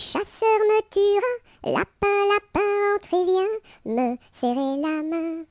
chasseur me tuera. Lapin, lapin, entre me serrer la main.